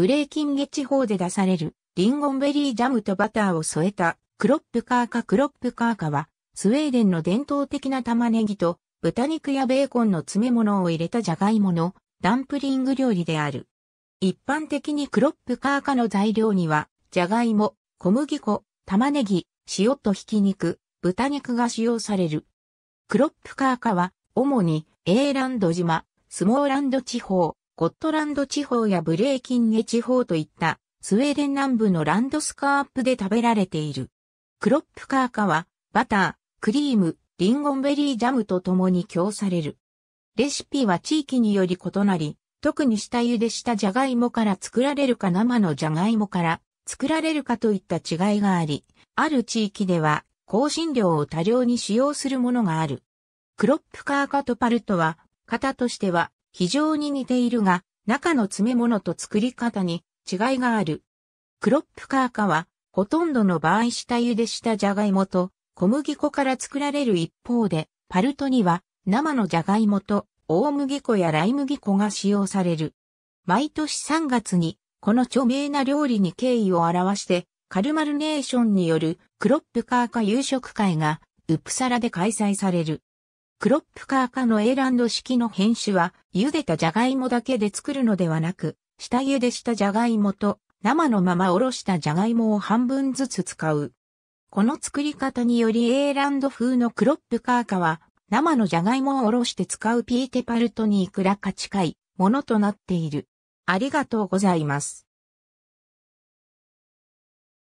ブレーキンゲ地方で出されるリンゴンベリージャムとバターを添えたクロップカーカクロップカーカはスウェーデンの伝統的な玉ねぎと豚肉やベーコンの詰め物を入れたじゃがいものダンプリング料理である。一般的にクロップカーカの材料にはじゃがいも、小麦粉、玉ねぎ、塩とひき肉、豚肉が使用される。クロップカーカは主に A ランド島、スモーランド地方、ゴットランド地方やブレーキンゲ地方といったスウェーデン南部のランドスカープで食べられている。クロップカーカはバター、クリーム、リンゴンベリージャムと共に供される。レシピは地域により異なり、特に下茹でしたじゃがいもから作られるか生のじゃがいもから作られるかといった違いがあり、ある地域では香辛料を多量に使用するものがある。クロップカーカとパルトは、型としては非常に似ているが、中の詰め物と作り方に違いがある。クロップカーカは、ほとんどの場合下茹でしたじゃがいもと小麦粉から作られる一方で、パルトには生のじゃがいもと大麦粉やライ麦粉が使用される。毎年3月に、この著名な料理に敬意を表して、カルマルネーションによるクロップカーカ夕食会が、ウプサラで開催される。クロップカーカの A ランド式の編種は、茹でたじゃがいもだけで作るのではなく、下茹でしたじゃがいもと、生のままおろしたじゃがいもを半分ずつ使う。この作り方により A ランド風のクロップカーカは、生のじゃがいもをおろして使うピーテパルトにいくらか近いものとなっている。ありがとうございます。